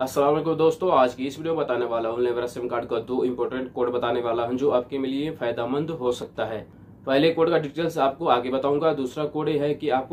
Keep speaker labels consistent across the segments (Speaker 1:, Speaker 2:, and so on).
Speaker 1: असलम दोस्तों आज की इस वीडियो में बताने वाला हूँ लेबरा सिम कार्ड का दो इम्पोर्टेंट कोड बताने वाला हूँ जो आपके लिए फायदामंद हो सकता है पहले कोड का डिटेल्स आपको आगे बताऊंगा दूसरा कोड है कि आप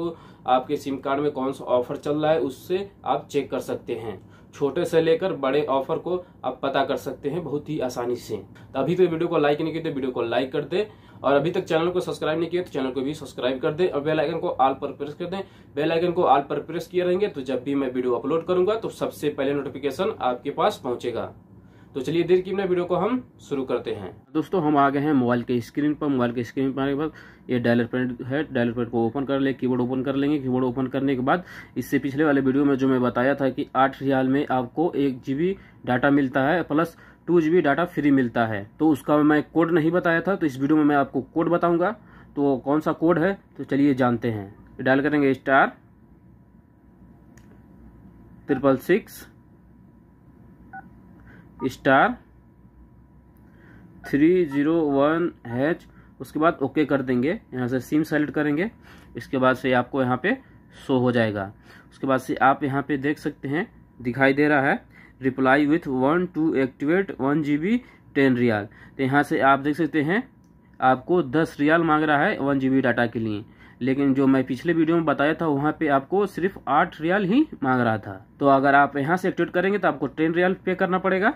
Speaker 1: आपके सिम कार्ड में कौन सा ऑफर चल रहा है उससे आप चेक कर सकते हैं छोटे से लेकर बड़े ऑफर को आप पता कर सकते हैं बहुत ही आसानी से तो अभी तक तो वीडियो को लाइक नहीं किया तो वीडियो को लाइक कर दे और अभी तक चैनल को सब्सक्राइब नहीं किया तो चैनल को भी सब्सक्राइब कर दे और बेल आइकन को आल पर प्रेस कर दे बेल आइकन को आल पर प्रेस किए रहेंगे तो जब भी मैं वीडियो अपलोड करूंगा तो सबसे पहले नोटिफिकेशन आपके पास पहुंचेगा तो चलिए देर की अपने वीडियो को हम शुरू करते हैं दोस्तों हम आ गए हैं मोबाइल के स्क्रीन पर मोबाइल के स्क्रीन पर आने के बाद ये डायलर पैड है डायलर पैड को ओपन कर ले कीबोर्ड ओपन कर लेंगे कीबोर्ड ओपन करने के बाद इससे पिछले वाले वीडियो में जो मैं बताया था कि आठ रियाल में आपको एक जीबी डाटा मिलता है plus two GB data free मिलता है तो उसका मैं कोड नहीं बताया था तो इस वीडियो में मैं आपको कोड बताऊँगा तो कौन सा कोड है तो चलिए जानते हैं डायल करेंगे star triple six star three zero one hash उसके बाद ओके कर देंगे यहाँ से सिम सेलेक्ट करेंगे इसके बाद से आपको यहाँ पे शो हो जाएगा उसके बाद से आप यहाँ पे देख सकते हैं दिखाई दे रहा है reply with one two activate one G B ten riyal तो यहाँ से आप देख सकते हैं आपको दस रियाल मांग रहा है वन जी बी डाटा के लिए लेकिन जो मैं पिछले वीडियो में बताया था वहाँ पे आपको सिर्फ आठ रियाल ही मांग रहा था तो अगर आप यहाँ से एक्टिवेट करेंगे तो आपको टेन रियाल पे करना पड़ेगा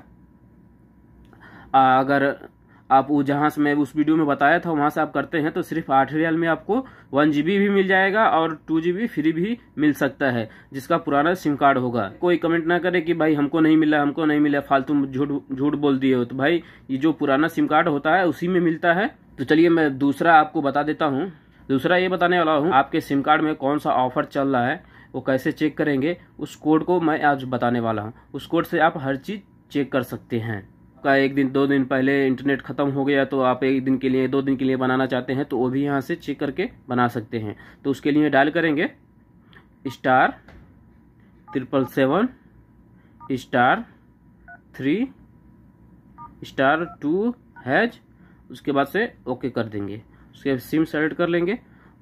Speaker 1: अगर आप वो जहाँ से मैं उस वीडियो में बताया था वहाँ से आप करते हैं तो सिर्फ आठ रियाल में आपको वन जी भी मिल जाएगा और टू जी फ्री भी मिल सकता है जिसका पुराना सिम कार्ड होगा कोई कमेंट ना करे कि भाई हमको नहीं मिला हमको नहीं मिला फालतू झूठ झूठ बोल दिए हो तो भाई ये जो पुराना सिम कार्ड होता है उसी में मिलता है तो चलिए मैं दूसरा आपको बता देता हूँ दूसरा ये बताने वाला हूँ आपके सिम कार्ड में कौन सा ऑफर चल रहा है वो कैसे चेक करेंगे उस कोड को मैं आज बताने वाला हूँ उस कोड से आप हर चीज़ चेक कर सकते हैं आपका एक दिन दो दिन पहले इंटरनेट ख़त्म हो गया तो आप एक दिन के लिए दो दिन के लिए बनाना चाहते हैं तो वो भी यहाँ से चेक करके बना सकते हैं तो उसके लिए डायल करेंगे star triple seven star three star two hash उसके बाद से ओके कर देंगे उसके बाद सिम सेलेक्ट कर लेंगे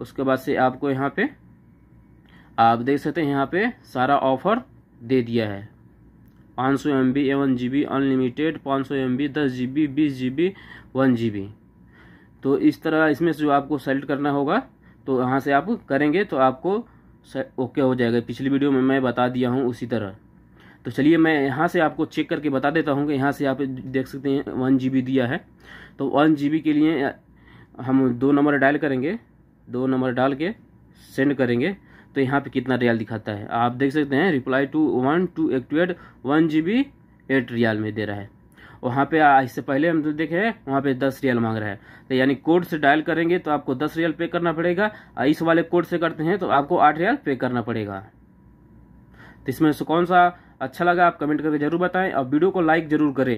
Speaker 1: उसके बाद से आपको यहाँ पे आप देख सकते हैं यहाँ पे सारा ऑफर दे दिया है पाँच सौ M B a one G B unlimited पाँच सौ एम बी दस जी बी बीस G B one G B तो इस तरह इसमें से जो आपको सेलेक्ट करना होगा तो यहाँ से आप करेंगे तो आपको ओके हो जाएगा पिछली वीडियो में मैं बता दिया हूँ उसी तरह तो चलिए मैं यहाँ से आपको चेक करके बता देता हूँ कि यहाँ से आप देख सकते हैं वन जी दिया है तो वन जी के लिए हम दो नंबर डायल करेंगे दो नंबर डाल के सेंड करेंगे तो यहाँ पे कितना रियाल दिखाता है आप देख सकते हैं reply to one two activate one G B eight riyal में दे रहा है वहाँ पे इससे पहले हम तो देखे वहाँ पे दस रियल मांग रहा है तो यानी कोड से डायल करेंगे तो आपको दस रियल पे करना पड़ेगा इस वाले कोड से करते हैं तो आपको आठ रियल पे करना पड़ेगा तो इसमें से कौन सा अच्छा लगा आप कमेंट करके जरूर बताएं और वीडियो को लाइक जरूर करें